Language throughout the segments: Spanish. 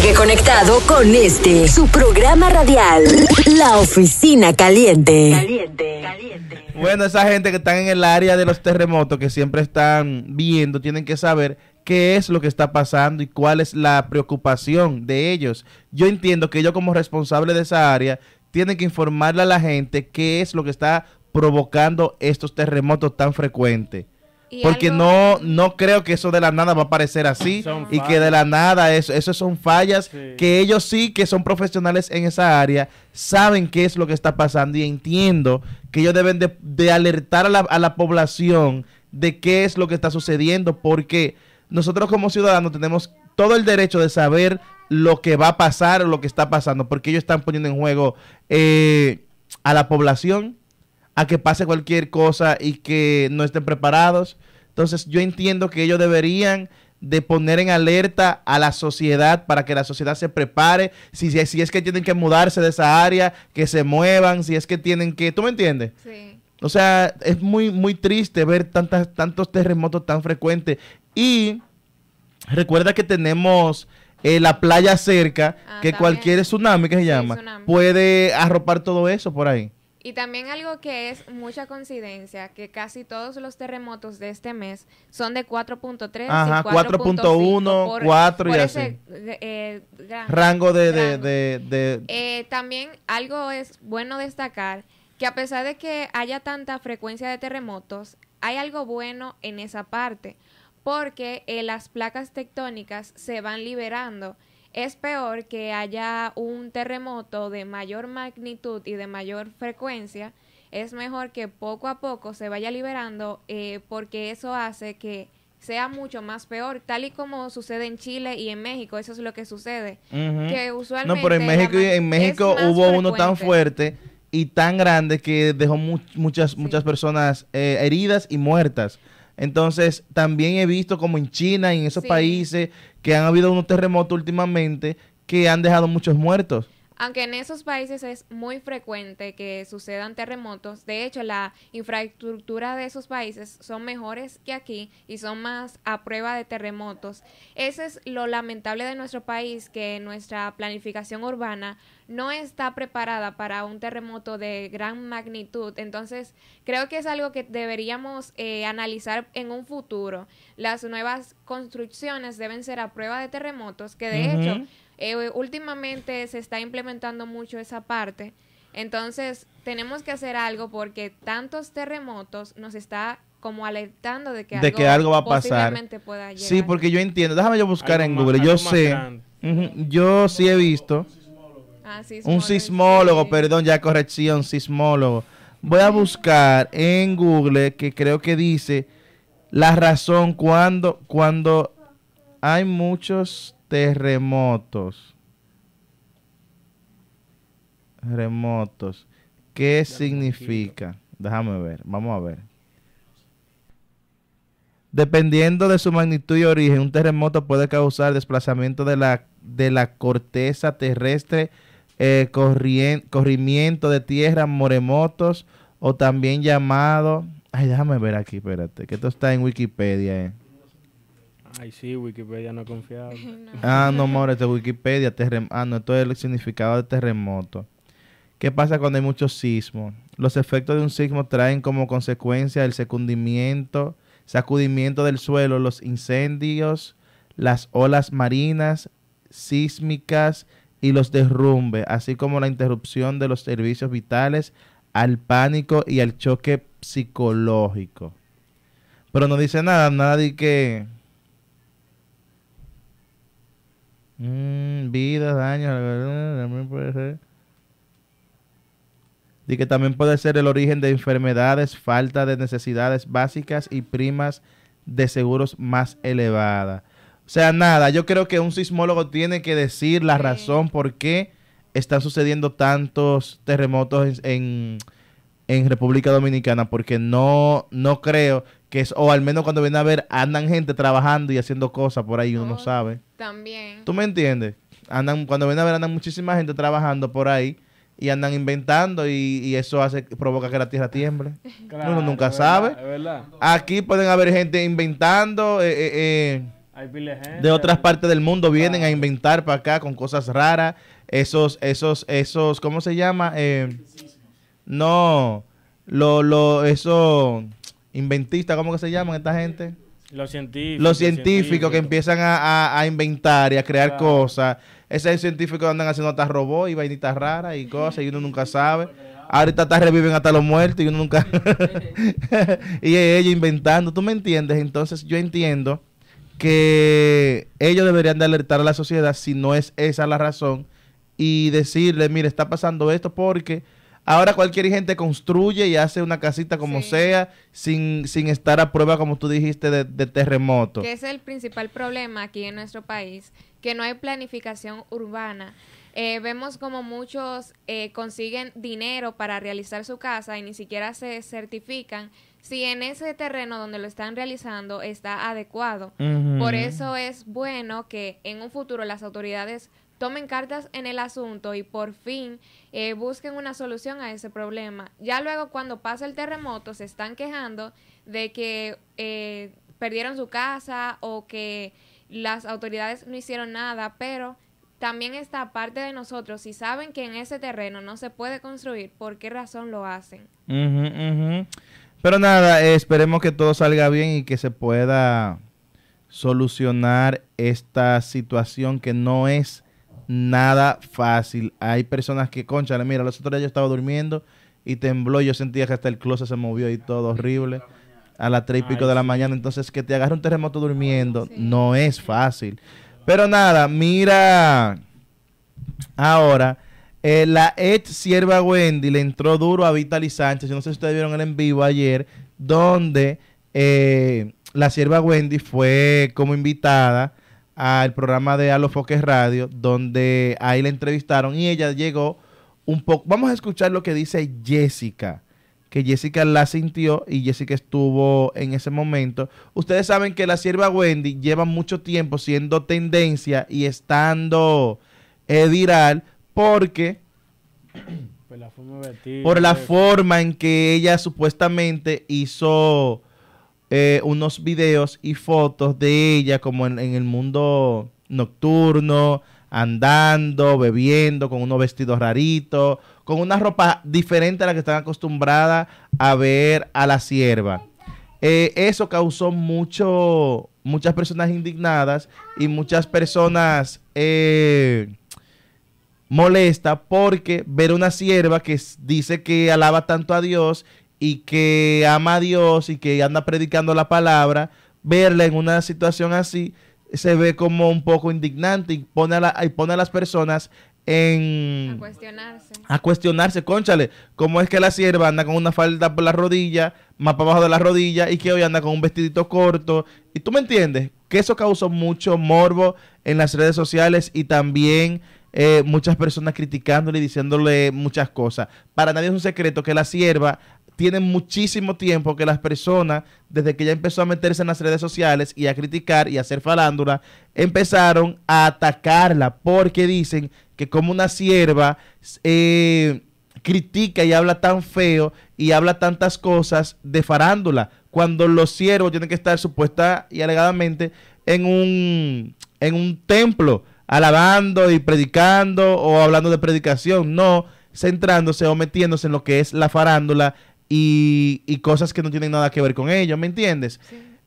Sigue conectado con este, su programa radial, La Oficina Caliente. Caliente. Bueno, esa gente que está en el área de los terremotos, que siempre están viendo, tienen que saber qué es lo que está pasando y cuál es la preocupación de ellos. Yo entiendo que yo como responsable de esa área tienen que informarle a la gente qué es lo que está provocando estos terremotos tan frecuentes porque no, no creo que eso de la nada va a parecer así y que de la nada eso, eso son fallas que ellos sí que son profesionales en esa área, saben qué es lo que está pasando y entiendo que ellos deben de, alertar a la, a la población de qué es lo que está sucediendo porque nosotros como ciudadanos tenemos todo el derecho de saber lo que va a pasar o lo que está pasando porque ellos están poniendo en juego eh, a la población a que pase cualquier cosa y que no estén preparados. Entonces yo entiendo que ellos deberían de poner en alerta a la sociedad para que la sociedad se prepare, si, si, es que tienen que mudarse de esa área, que se muevan, si es que tienen que, ¿tú me entiendes? Sí. O sea, es muy, muy triste ver tantas, tantos terremotos tan frecuentes. Y recuerda que tenemos eh, la playa cerca, ah, que cualquier tsunami que se llama, puede arropar todo eso por ahí. Y también algo que es mucha coincidencia, que casi todos los terremotos de este mes son de 4.3 Ajá, 4.1, 4 y así. Eh, rango de... Eh, también algo es bueno destacar, que a pesar de que haya tanta frecuencia de terremotos, hay algo bueno en esa parte, porque eh, las placas tectónicas se van liberando es peor que haya un terremoto de mayor magnitud y de mayor frecuencia, es mejor que poco a poco se vaya liberando eh, porque eso hace que sea mucho más peor, tal y como sucede en Chile y en México, eso es lo que sucede. Que No, pero en México, en México hubo uno tan fuerte y tan grande que dejó muchas, muchas personas eh, heridas y muertas. Entonces, también he visto como en China y en esos países que han habido unos terremotos últimamente que han dejado muchos muertos. Aunque en esos países es muy frecuente que sucedan terremotos, de hecho la infraestructura de esos países son mejores que aquí y son más a prueba de terremotos. Ese es lo lamentable de nuestro país, que nuestra planificación urbana no está preparada para un terremoto de gran magnitud. Entonces, creo que es algo que deberíamos eh, analizar en un futuro. Las nuevas construcciones deben ser a prueba de terremotos, que de hecho, eh, últimamente se está implementando mucho esa parte. Entonces, tenemos que hacer algo porque tantos terremotos nos está como alertando de que, algo, va a pasar. Pueda Sí, porque yo entiendo. Déjame yo buscar en Google. yo sé, yo sí he visto. Ah, un sismólogo, perdón, ya corrección, sismólogo. Voy a buscar en Google, que creo que dice la razón cuando, cuando hay muchos terremotos. Remotos. ¿Qué significa? Déjame ver, vamos a ver. Dependiendo de su magnitud y origen, un terremoto puede causar desplazamiento de la, de la corteza terrestre eh, corrimiento de tierra, moremotos, o también llamado... Ay, déjame ver aquí, espérate, que esto está en Wikipedia. Eh. Ay, sí, Wikipedia no confiaba. Ah, no, more, Wikipedia. Ah, no, esto es el significado de terremoto. ¿Qué pasa cuando hay muchos sismos? Los efectos de un sismo traen como consecuencia el secundimiento, sacudimiento del suelo, los incendios, las olas marinas, sísmicas, y los derrumbes, así como la interrupción de los servicios vitales, al pánico y al choque psicológico. Pero no dice nada, nada de que... Mm, ...vida, vidas, daños, también puede ser. Y que también puede ser el origen de enfermedades, falta de necesidades básicas y primas de seguros más elevadas. O sea, nada, yo creo que un sismólogo tiene que decir la razón por qué están sucediendo tantos terremotos en, en República Dominicana, porque no, no creo que es, o al menos cuando viene a ver, andan gente trabajando y haciendo cosas por ahí, uno no oh, sabe. También. ¿Tú me entiendes? Andan, cuando viene a ver, andan muchísima gente trabajando por ahí y andan inventando y, y, eso hace provoca que la tierra tiemble. uno nunca sabe. verdad. Aquí pueden haber gente inventando. Eh, eh, eh, de otras partes del mundo vienen a inventar para acá con cosas raras. Esos, esos, esos, ¿cómo se llama? Eh, no, lo, lo, esos inventistas, ¿cómo que se llaman esta gente? Los científicos. Los científicos, que empiezan a, inventar y a crear cosas. Esos científicos andan haciendo hasta robots y vainitas raras y cosas y uno nunca sabe. Ahorita hasta reviven hasta los muertos y uno nunca... y ellos inventando, ¿tú me entiendes? Entonces yo entiendo que ellos deberían de alertar a la sociedad si no es esa la razón y decirle, mire, está pasando esto porque ahora cualquier gente construye y hace una casita como sea sin, sin estar a prueba, como tú dijiste, de, terremoto. Que es el principal problema aquí en nuestro país, que no hay planificación urbana. Eh, vemos como muchos eh, consiguen dinero para realizar su casa y ni siquiera se certifican si en ese terreno donde lo están realizando está adecuado. Por eso es bueno que en un futuro las autoridades tomen cartas en el asunto y por fin eh, busquen una solución a ese problema. Ya luego cuando pasa el terremoto se están quejando de que eh, perdieron su casa o que las autoridades no hicieron nada, pero también está parte de nosotros. Si saben que en ese terreno no se puede construir, ¿por qué razón lo hacen? Pero nada, esperemos que todo salga bien y que se pueda solucionar esta situación que no es nada fácil. Hay personas que, concha, mira, los otros días yo estaba durmiendo y tembló, yo sentía que hasta el closet se movió y todo horrible a las tres y pico de la mañana. Entonces, que te agarre un terremoto durmiendo no es fácil. Pero nada, mira ahora eh, la ex sierva Wendy le entró duro a Vitali Sánchez. Yo no sé si ustedes vieron el en vivo ayer, donde eh, la sierva Wendy fue como invitada al programa de A los Foques Radio, donde ahí la entrevistaron y ella llegó un poco. Vamos a escuchar lo que dice Jessica, que Jessica la sintió y Jessica estuvo en ese momento. Ustedes saben que la sierva Wendy lleva mucho tiempo siendo tendencia y estando eh, viral porque pues por la, pues. forma, en que ella supuestamente hizo eh, unos videos y fotos de ella como en, el mundo nocturno, andando, bebiendo, con unos vestidos raritos, con una ropa diferente a la que están acostumbradas a ver a la sierva. Eh, eso causó mucho, muchas personas indignadas y muchas personas... Eh, molesta porque ver una sierva que dice que alaba tanto a Dios y que ama a Dios y que anda predicando la palabra, verla en una situación así se ve como un poco indignante y pone a, y pone a las personas en... A cuestionarse. A cuestionarse, conchale, ¿cómo es que la sierva anda con una falda por la rodilla, más para abajo de la rodilla, y que hoy anda con un vestidito corto? Y tú me entiendes, que eso causó mucho morbo en las redes sociales y también eh, muchas personas criticándole y diciéndole muchas cosas. Para nadie es un secreto que la sierva tiene muchísimo tiempo que las personas, desde que ya empezó a meterse en las redes sociales y a criticar y a hacer farándula, empezaron a atacarla porque dicen que como una sierva eh, critica y habla tan feo y habla tantas cosas de farándula, cuando los siervos tienen que estar supuesta y alegadamente en un, en un templo alabando y predicando o hablando de predicación, no, centrándose o metiéndose en lo que es la farándula y, cosas que no tienen nada que ver con ello, ¿me entiendes?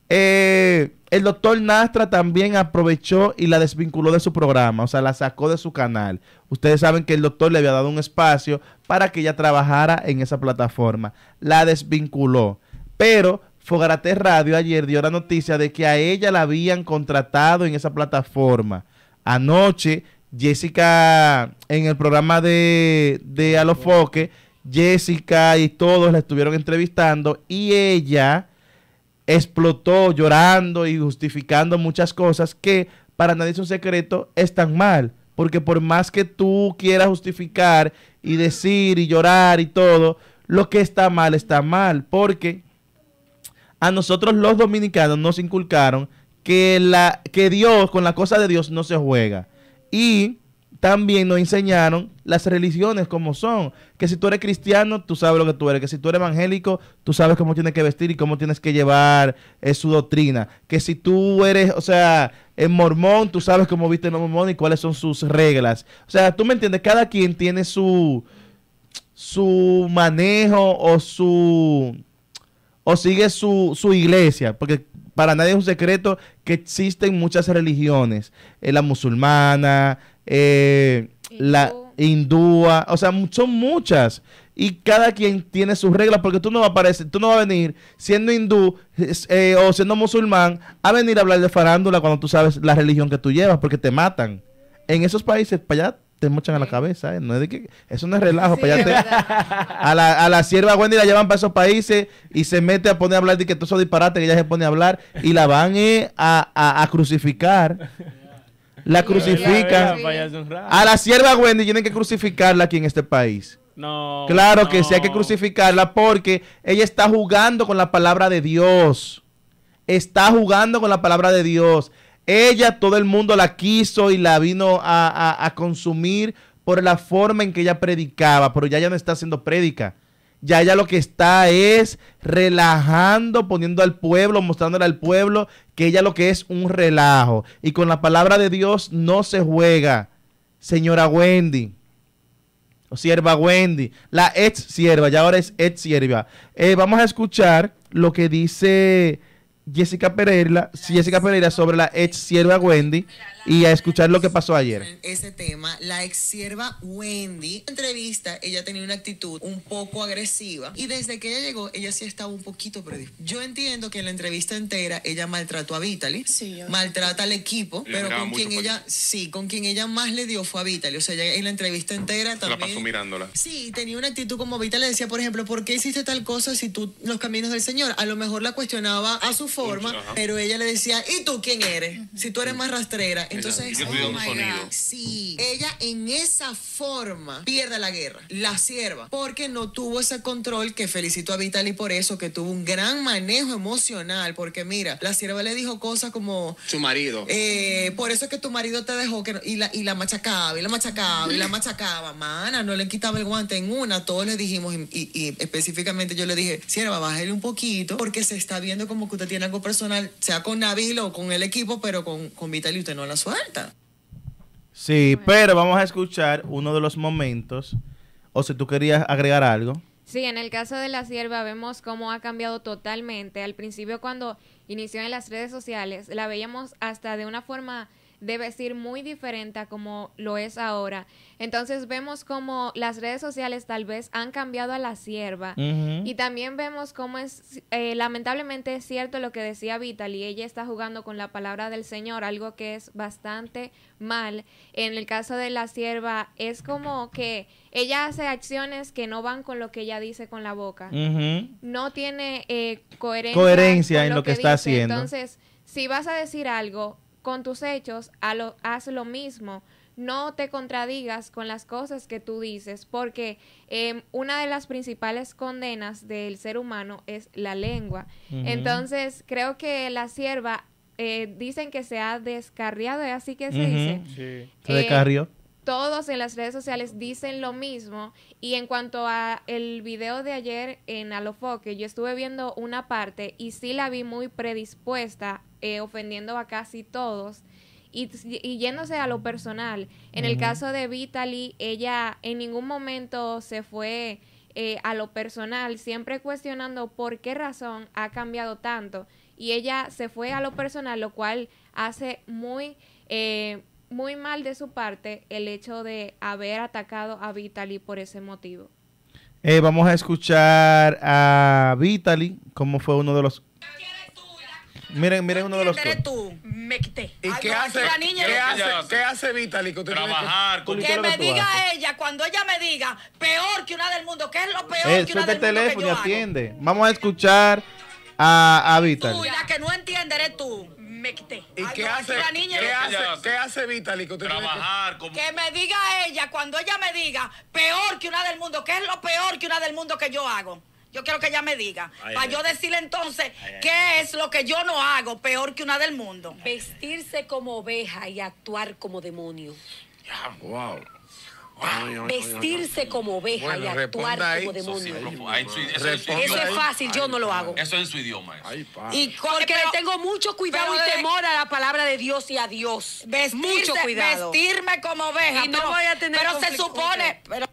Eh, el doctor Nastra también aprovechó y la desvinculó de su programa, o sea, la sacó de su canal. Ustedes saben que el doctor le había dado un espacio para que ella trabajara en esa plataforma. La desvinculó. Pero Fogarate Radio ayer dio la noticia de que a ella la habían contratado en esa plataforma. Anoche, Jessica, en el programa de, de Alofoque, Jessica y todos la estuvieron entrevistando y ella explotó llorando y justificando muchas cosas que para nadie es un secreto, están mal. Porque por más que tú quieras justificar y decir y llorar y todo, lo que está mal está mal. Porque a nosotros los dominicanos nos inculcaron que, la, que Dios, con la cosa de Dios no se juega. Y también nos enseñaron las religiones como son. Que si tú eres cristiano, tú sabes lo que tú eres. Que si tú eres evangélico, tú sabes cómo tienes que vestir y cómo tienes que llevar eh, su doctrina. Que si tú eres, o sea, en eh, mormón, tú sabes cómo viste el mormón y cuáles son sus reglas. O sea, tú me entiendes, cada quien tiene su, su manejo o su... O sigue su, su iglesia, porque para nadie es un secreto que existen muchas religiones, eh, la musulmana, eh, la hindúa, o sea, son muchas. Y cada quien tiene sus reglas, porque tú no vas a aparecer, tú no a venir siendo hindú eh, o siendo musulmán a venir a hablar de farándula cuando tú sabes la religión que tú llevas, porque te matan. En esos países, para allá te mochan a la cabeza, ¿eh? No es de que... Eso no es relajo. a, la, a la sierva Wendy la llevan para esos países y se mete a poner a hablar de que todo eso disparate y ella se pone a hablar y la van eh, a, crucificar. La crucifican. A la sierva Wendy tienen que crucificarla aquí en este país. No. Claro que sí, hay que crucificarla porque ella está jugando con la palabra de Dios. Está jugando con la palabra de Dios ella, todo el mundo la quiso y la vino a, a, consumir por la forma en que ella predicaba, pero ya ella no está haciendo prédica. Ya ella lo que está es relajando, poniendo al pueblo, mostrándole al pueblo que ella lo que es un relajo. Y con la palabra de Dios no se juega, señora Wendy. O sierva Wendy, la ex sierva, ya ahora es ex sierva. Eh, vamos a escuchar lo que dice Jessica Pereira, Jessica Pereira sobre la ex sierva Wendy y a escuchar lo que pasó ayer. Ese tema, la ex sierva Wendy, en entrevista, ella tenía una actitud un poco agresiva y desde que ella llegó, ella sí estaba un poquito predispuesta. Yo entiendo que en la entrevista entera ella maltrató a Vitaly, sí, maltrata al equipo, pero con quien ella, sí, con quien ella más le dio fue a Vitaly, o sea, ella en la entrevista entera también. la pasó mirándola. Sí, tenía una actitud como Vitaly decía, por ejemplo, ¿por qué hiciste tal cosa si tú los caminos del Señor? A lo mejor la cuestionaba a su forma pero ella le decía, ¿y tú quién eres? Si tú eres más rastrera. Entonces, oh sí, ella en esa forma pierde la guerra, la sierva, porque no tuvo ese control que felicito a Vitaly por eso, que tuvo un gran manejo emocional, porque mira, la sierva le dijo cosas como... Su marido. Eh, por eso es que tu marido te dejó que, y, la, machacaba, y la machacaba, y la machacaba, mana, no le quitaba el guante en una, todos le dijimos, y, específicamente yo le dije, sierva, bájale un poquito, porque se está viendo como que usted tiene algo personal, sea con Nabil o con el equipo, pero con, con Vitaly usted no la suelta. Sí, pero vamos a escuchar uno de los momentos, o si tú querías agregar algo. Sí, en el caso de la sierva vemos cómo ha cambiado totalmente. Al principio cuando inició en las redes sociales, la veíamos hasta de una forma Debe ser muy diferente a como lo es ahora. Entonces vemos como las redes sociales tal vez han cambiado a la sierva y también vemos cómo es, eh, lamentablemente es cierto lo que decía Vitaly. ella está jugando con la palabra del Señor, algo que es bastante mal. En el caso de la sierva es como que ella hace acciones que no van con lo que ella dice con la boca. No tiene eh, coherencia, en lo, que, está haciendo. Entonces, si vas a decir algo, con tus hechos lo, haz lo mismo. No te contradigas con las cosas que tú dices, porque em, una de las principales condenas del ser humano es la lengua. Entonces, creo que la sierva eh, dicen que se ha descarriado, ¿eh? así que se dice. Se descarrió. Eh, todos en las redes sociales dicen lo mismo. Y en cuanto a el video de ayer en Alofoque, yo estuve viendo una parte y sí la vi muy predispuesta, eh, ofendiendo a casi todos. Y, yéndose a lo personal. En el caso de Vitaly, ella en ningún momento se fue eh, a lo personal, siempre cuestionando por qué razón ha cambiado tanto. Y ella se fue a lo personal, lo cual hace muy eh, muy mal de su parte el hecho de haber atacado a Vitaly por ese motivo. Eh, vamos a escuchar a Vitaly, como fue uno de los... Miren, miren uno de los... Tú? Me quité. ¿Y ah, qué hace, la niña ¿qué, hace, Vitaly? Que me diga ella, cuando ella me diga, peor que una del mundo, ¿qué es lo peor eh, que una del teléfono mundo que teléfono atiende. Vamos a escuchar a, a Vitaly. la que no entiende eres tú. ¿Y qué hace, ¿qué, hace, Vitali? Que me diga ella, cuando ella me diga, peor que una del mundo, ¿qué es lo peor que una del mundo que yo hago? Yo quiero que ella me diga. para yo decirle entonces qué es lo que yo no hago peor que una del mundo. Vestirse como oveja y actuar como demonio. wow. Ah, vestirse como oveja y actuar como demonio. eso, es fácil, yo no lo hago. Eso es en su idioma. y porque le tengo mucho cuidado y temor a la palabra de Dios y a Dios. mucho cuidado. Vestirme como oveja. no voy a tener pero se supone. Pero,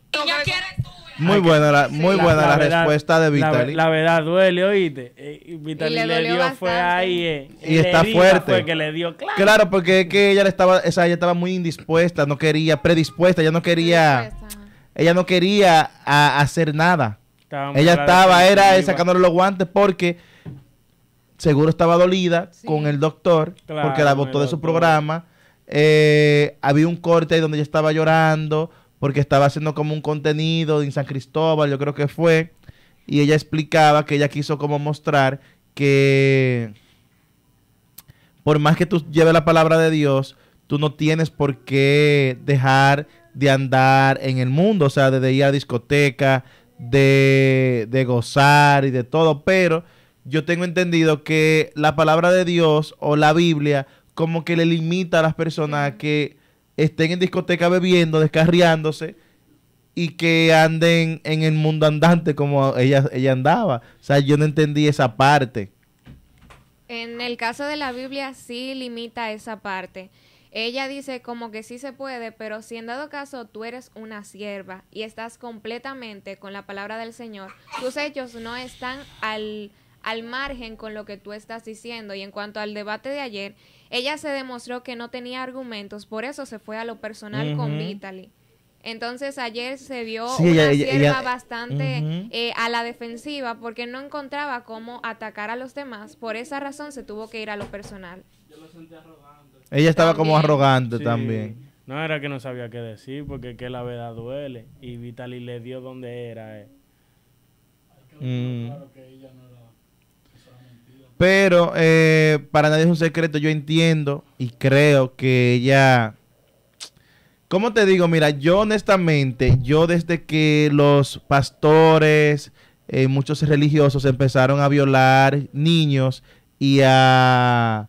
muy buena la, muy buena la, respuesta de Vitali. La, verdad duele, oíste. Eh, y le, dio fue ahí. Eh, y está fuerte. le dio, claro. porque ella le estaba, esa, ella estaba muy indispuesta, no quería, predispuesta, ella no quería, ella no quería hacer nada. ella estaba, era sacándole los guantes porque seguro estaba dolida con el doctor, porque la votó de su programa. Eh, había un corte ahí donde ella estaba llorando porque estaba haciendo como un contenido en San Cristóbal, yo creo que fue, y ella explicaba que ella quiso como mostrar que por más que tú lleves la palabra de Dios, tú no tienes por qué dejar de andar en el mundo, o sea, de ir a discoteca, de, de gozar y de todo, pero yo tengo entendido que la palabra de Dios o la Biblia como que le limita a las personas que estén en discoteca bebiendo, descarriándose y que anden en el mundo andante como ella, ella andaba. O sea, yo no entendí esa parte. En el caso de la Biblia sí limita esa parte. Ella dice como que sí se puede, pero si en dado caso tú eres una sierva y estás completamente con la palabra del Señor, tus hechos no están al al margen con lo que tú estás diciendo. Y en cuanto al debate de ayer, ella se demostró que no tenía argumentos, por eso se fue a lo personal con Vitaly. Entonces ayer se vio bastante eh, a la defensiva porque no encontraba cómo atacar a los demás. Por esa razón se tuvo que ir a lo personal. Yo lo sentí arrogante. Ella estaba como arrogante también. No era que no sabía qué decir porque que la verdad duele y Vitali le dio donde era. Eh. Mm. Claro que ella pero eh, para nadie es un secreto, yo entiendo y creo que ella... ¿Cómo te digo? Mira, yo honestamente, yo desde que los pastores, eh, muchos religiosos empezaron a violar niños y a,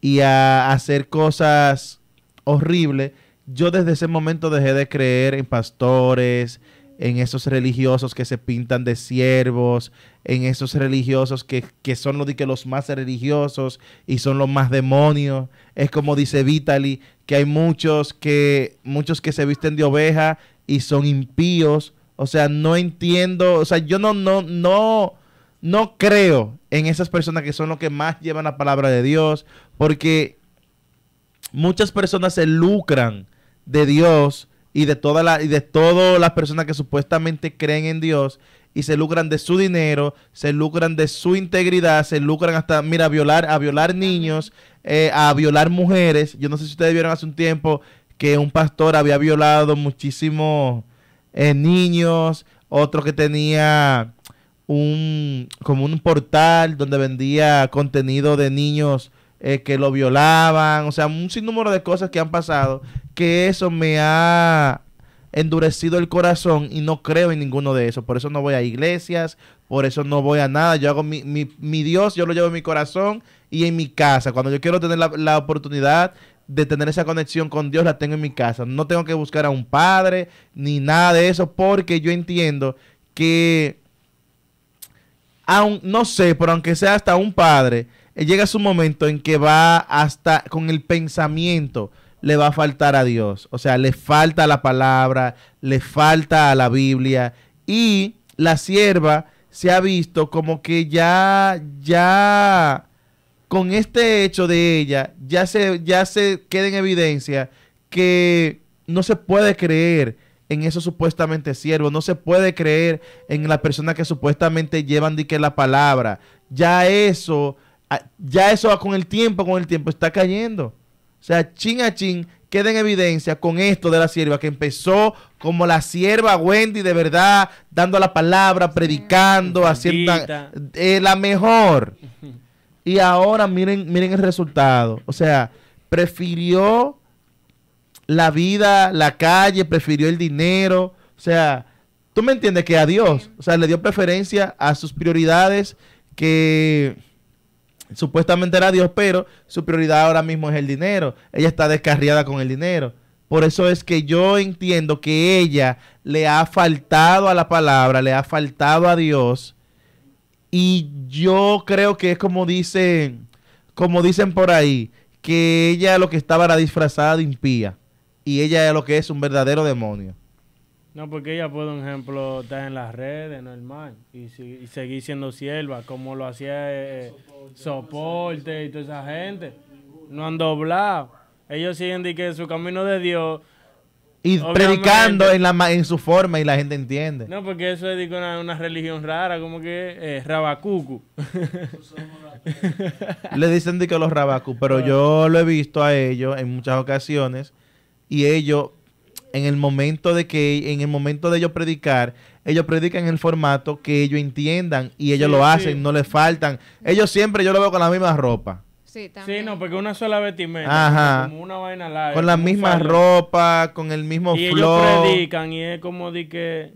y a hacer cosas horribles, yo desde ese momento dejé de creer en pastores, en esos religiosos que se pintan de siervos, en esos religiosos que, son los, que los más religiosos y son los más demonios. Es como dice Vitali, que hay muchos que, muchos que se visten de oveja y son impíos. O sea, no entiendo, o sea, yo no, no, no, no creo en esas personas que son los que más llevan la palabra de Dios, porque muchas personas se lucran de Dios y de todas y de todas las personas que supuestamente creen en Dios y se lucran de su dinero, se lucran de su integridad, se lucran hasta, mira, a violar, a violar niños, eh, a violar mujeres. Yo no sé si ustedes vieron hace un tiempo que un pastor había violado muchísimos eh, niños, otro que tenía un como un portal donde vendía contenido de niños eh, que lo violaban, o sea, un sinnúmero de cosas que han pasado, que eso me ha endurecido el corazón y no creo en ninguno de esos. Por eso no voy a iglesias, por eso no voy a nada. Yo hago mi, Dios, yo lo llevo en mi corazón y en mi casa. Cuando yo quiero tener la, oportunidad de tener esa conexión con Dios, la tengo en mi casa. No tengo que buscar a un padre ni nada de eso porque yo entiendo que... Aun, no sé, pero aunque sea hasta un padre, eh, llega su momento en que va hasta con el pensamiento le va a faltar a Dios. O sea, le falta la palabra, le falta a la Biblia. Y la sierva se ha visto como que ya, ya, con este hecho de ella, ya se, ya se queda en evidencia que no se puede creer en eso supuestamente siervo, no se puede creer en la persona que supuestamente llevan dique la palabra. Ya eso, ah, ya eso con el tiempo, con el tiempo está cayendo. O sea, chin a chin queda en evidencia con esto de la sierva, que empezó como la sierva Wendy, de verdad, dando la palabra, predicando, haciendo eh, la mejor. Y ahora miren, miren el resultado. O sea, prefirió la vida, la calle, prefirió el dinero. O sea, tú me entiendes que a Dios, o sea, le dio preferencia a sus prioridades que Supuestamente era Dios, pero su prioridad ahora mismo es el dinero. Ella está descarriada con el dinero. Por eso es que yo entiendo que ella le ha faltado a la palabra, le ha faltado a Dios. Y yo creo que es como dicen, como dicen por ahí, que ella lo que estaba era disfrazada de impía. Y ella lo que es un verdadero demonio. No, porque ella puede, un ejemplo, estar en las redes, normal, y, si, y seguir siendo sierva, como lo hacía eh, eh, soporte, y toda esa gente. No han doblado. Ellos siguen de que su camino de Dios y predicando en la en su forma y la gente entiende. No, porque eso es una, religión rara, como que eh, rabacucu. Le dicen de que los rabacu, pero yo lo he visto a ellos en muchas ocasiones y ellos en el momento de que en el momento de ellos predicar, ellos predican en el formato que ellos entiendan y ellos lo hacen, no les faltan. Ellos siempre yo lo veo con la misma ropa. Sí, también. sí, no, porque una sola vestimenta. Ajá. Como una vaina larga. Con la misma ropa, con el mismo y Ellos predican y es como de que.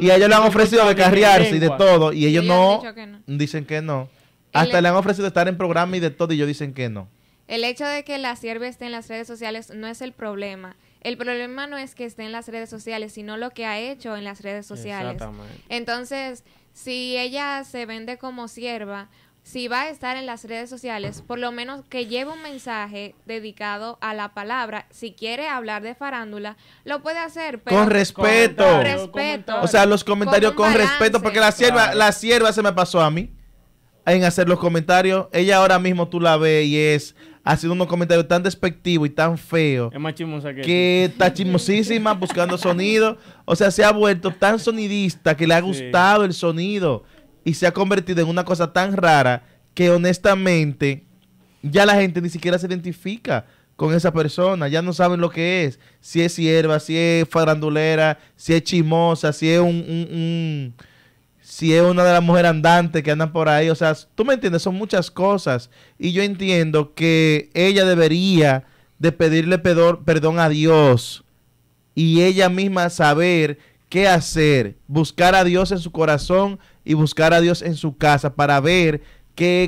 y ellos le han ofrecido de carriarse y de todo. Y ellos, no, Dicen que no. Hasta le han ofrecido estar en programa y de todo. Y ellos dicen que no. El hecho de que la sierva esté en las redes sociales no es el problema. El problema no es que esté en las redes sociales, sino lo que ha hecho en las redes sociales. Entonces, si ella se vende como sierva, si va a estar en las redes sociales, por lo menos que lleve un mensaje dedicado a la palabra. Si quiere hablar de farándula, lo puede hacer. Pero con respeto. respeto. O sea, los comentarios con, respeto, porque la sierva, la sierva se me pasó a mí en hacer los comentarios. Ella ahora mismo tú la ves y es haciendo unos comentarios tan despectivos y tan feos. Es más chismosa que. Que está chismosísima buscando sonido. O sea, se ha vuelto tan sonidista que le ha gustado el sonido y se ha convertido en una cosa tan rara que honestamente ya la gente ni siquiera se identifica con esa persona, ya no saben lo que es, si es sierva, si es farandulera, si es chismosa, si es un si es una de las mujeres andantes que andan por ahí. O sea, tú me entiendes, son muchas cosas. Y yo entiendo que ella debería de pedirle perdón a Dios y ella misma saber qué hacer, buscar a Dios en su corazón y buscar a Dios en su casa para ver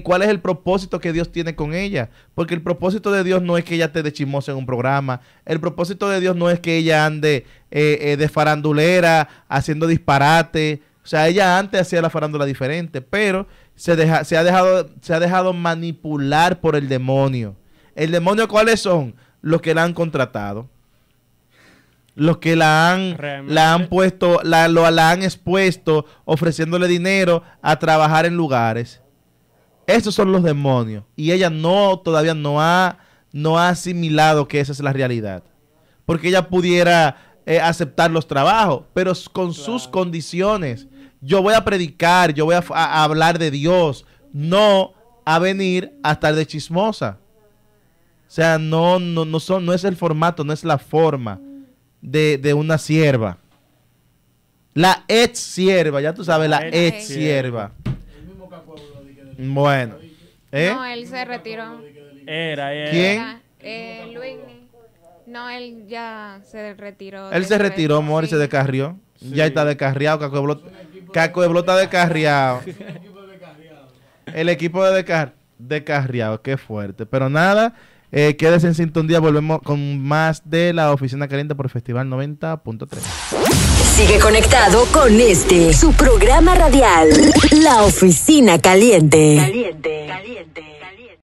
cuál es el propósito que Dios tiene con ella. Porque el propósito de Dios no es que ella te chismosa en un programa. El propósito de Dios no es que ella ande eh, eh, de farandulera, haciendo disparate. O sea, ella antes hacía la farándula diferente, pero se, se, ha dejado, se ha dejado manipular por el demonio. ¿El demonio cuáles son? Los que la han contratado. Los que la han, la han puesto, la, lo, la han expuesto ofreciéndole dinero a trabajar en lugares. Esos son los demonios. Y ella no, todavía no ha, no ha asimilado que esa es la realidad. Porque ella pudiera eh, aceptar los trabajos, pero con sus condiciones yo voy a predicar, yo voy a, hablar de Dios, no a venir a estar de chismosa. O sea, no, no, no, son, no es el formato, no es la forma de, de una sierva. La ex sierva, ya tú sabes, la, ex sierva. Bueno. ¿eh? No, él se retiró. Era, ¿Quién? Eh, no, él ya se retiró. Él se retiró, amor, se descarrió. Ya está descarriado, Caco de Blota Caco de blota está descarriado. El equipo de de descarriado, qué fuerte. Pero nada, eh, quédese en sintonía, volvemos con más de la Oficina Caliente por Festival 90.3. Sigue conectado con este, su programa radial, La Oficina Caliente. Caliente, caliente, caliente.